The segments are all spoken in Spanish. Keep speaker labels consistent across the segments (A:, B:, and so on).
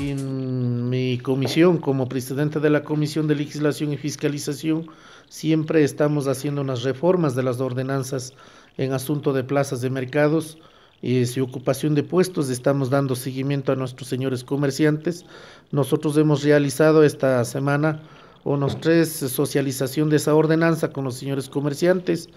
A: en mi comisión, como presidente de la Comisión de Legislación y Fiscalización, siempre estamos haciendo unas reformas de las ordenanzas en asunto de plazas de mercados y su este, ocupación de puestos. Estamos dando seguimiento a nuestros señores comerciantes. Nosotros hemos realizado esta semana unos tres eh, socialización de esa ordenanza con los señores comerciantes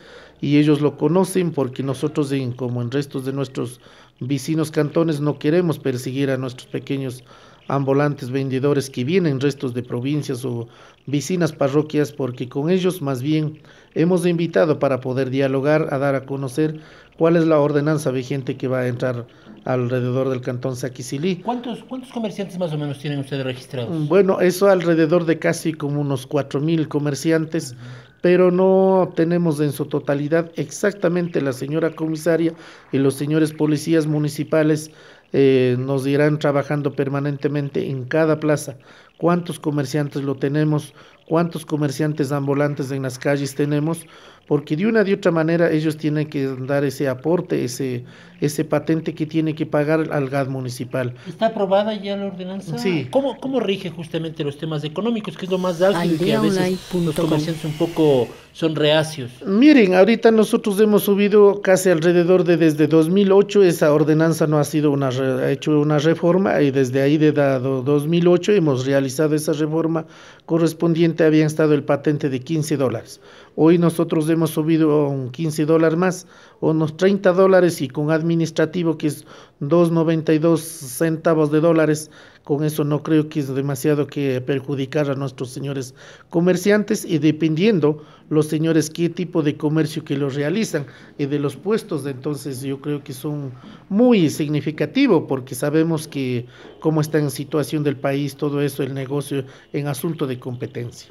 A: y ellos lo conocen porque nosotros como en restos de nuestros vecinos cantones no queremos perseguir a nuestros pequeños ambulantes vendedores que vienen restos de provincias o vecinas parroquias, porque con ellos más bien hemos invitado para poder dialogar, a dar a conocer cuál es la ordenanza vigente que va a entrar alrededor del cantón Saquicilí. ¿Cuántos, comerciantes más o menos tienen ustedes registrados? Mm, bueno, eso alrededor de casi como unos mil comerciantes. pero no tenemos en su totalidad exactamente la señora comisaria y los señores policías municipales eh, nos irán trabajando permanentemente en cada plaza. ¿Cuántos comerciantes lo tenemos? cuántos comerciantes ambulantes en las calles tenemos, porque de una de otra manera ellos tienen que dar ese aporte, ese, ese patente que tiene que pagar al GAD municipal. ¿Está aprobada ya la ordenanza? Sí. ¿Cómo, cómo rige justamente los temas económicos, que es lo más y que a veces los comerciantes un poco son reacios? Miren, ahorita nosotros hemos subido casi alrededor de desde 2008, esa ordenanza no ha sido una ha hecho una reforma y desde ahí de dado 2008 hemos realizado esa reforma correspondiente habían estado el patente de 15 dólares. Hoy nosotros hemos subido un 15 dólares más, unos 30 dólares y con administrativo que es 2,92 centavos de dólares con eso no creo que es demasiado que perjudicar a nuestros señores comerciantes y dependiendo los señores qué tipo de comercio que los realizan y de los puestos, entonces yo creo que son muy significativo porque sabemos que cómo está en situación del país todo eso, el negocio en asunto de competencia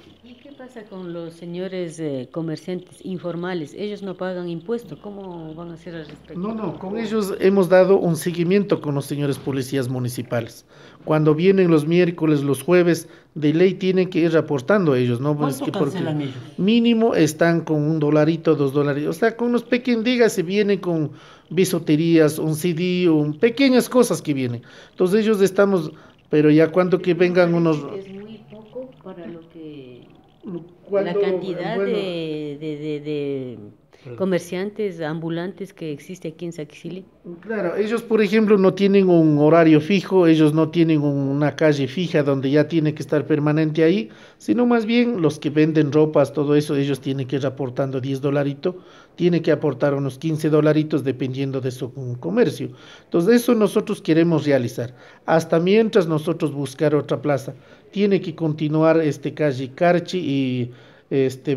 A: con los señores eh, comerciantes informales? Ellos no pagan impuestos. ¿Cómo van a hacer al respecto? No, no, con ellos hemos dado un seguimiento con los señores policías municipales. Cuando vienen los miércoles, los jueves, de ley tienen que ir aportando ellos, ¿no? porque mínimo están con un dolarito, dos dólares. O sea, con unos pequeños, digas se vienen con bisuterías, un CD, pequeñas cosas que vienen. Entonces ellos estamos, pero ya cuando que vengan unos... Es muy poco la cantidad de, comerciantes ambulantes que existe aquí en Saquicili? Claro, ellos por ejemplo no tienen un horario fijo, ellos no tienen una calle fija donde ya tiene que estar permanente ahí, sino más bien los que venden ropas, todo eso, ellos tienen que ir aportando 10 dolaritos, tienen que aportar unos 15 dolaritos dependiendo de su comercio. Entonces eso nosotros queremos realizar, hasta mientras nosotros buscar otra plaza. Tiene que continuar este calle Carchi y este 9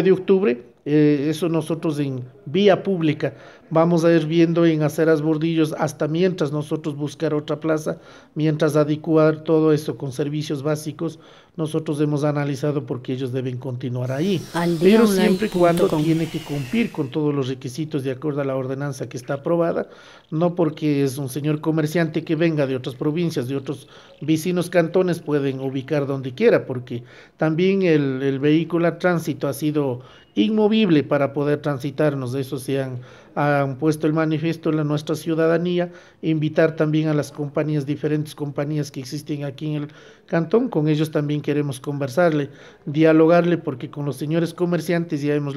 A: mm, de octubre eh, eso nosotros en vía pública. Vamos a ir viendo en aceras bordillos hasta mientras nosotros buscar otra plaza, mientras adecuar todo eso con servicios básicos, nosotros hemos analizado porque ellos deben continuar ahí. Pero siempre y cuando tiene que cumplir con todos los requisitos de acuerdo a la ordenanza que está aprobada, no porque es un señor comerciante que venga de otras provincias, de otros vecinos cantones, pueden ubicar donde quiera, porque también el, el vehículo a tránsito ha sido inmovible para poder transitarnos eso se han, han puesto el manifiesto en la, nuestra ciudadanía, invitar también a las compañías, diferentes compañías que existen aquí en el cantón, con ellos también queremos conversarle, dialogarle, porque con los señores comerciantes ya hemos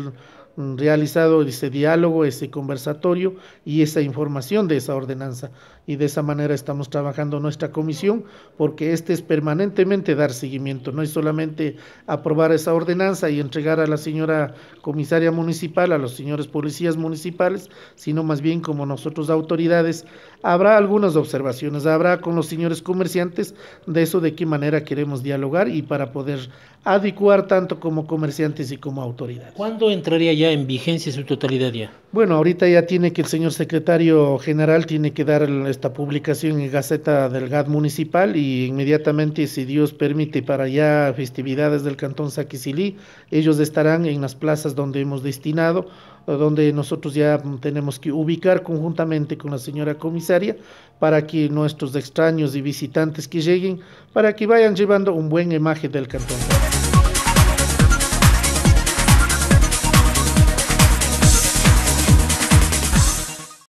A: realizado ese diálogo, ese conversatorio y esa información de esa ordenanza. Y de esa manera estamos trabajando nuestra comisión porque este es permanentemente dar seguimiento, no es solamente aprobar esa ordenanza y entregar a la señora comisaria municipal, a los señores policías municipales, sino más bien como nosotros autoridades, habrá algunas observaciones, habrá con los señores comerciantes de eso de qué manera queremos dialogar y para poder adecuar tanto como comerciantes y como autoridades. ¿Cuándo entraría ya en vigencia su totalidad ya? Bueno, ahorita ya tiene que el señor secretario general tiene que dar esta publicación en Gaceta del GAD municipal y inmediatamente, si Dios permite, para ya festividades del Cantón Saquicilí, ellos estarán en las plazas donde hemos destinado donde nosotros ya tenemos que ubicar conjuntamente con la señora comisaria para que nuestros extraños y visitantes que lleguen, para que vayan llevando un buen imagen del cantón.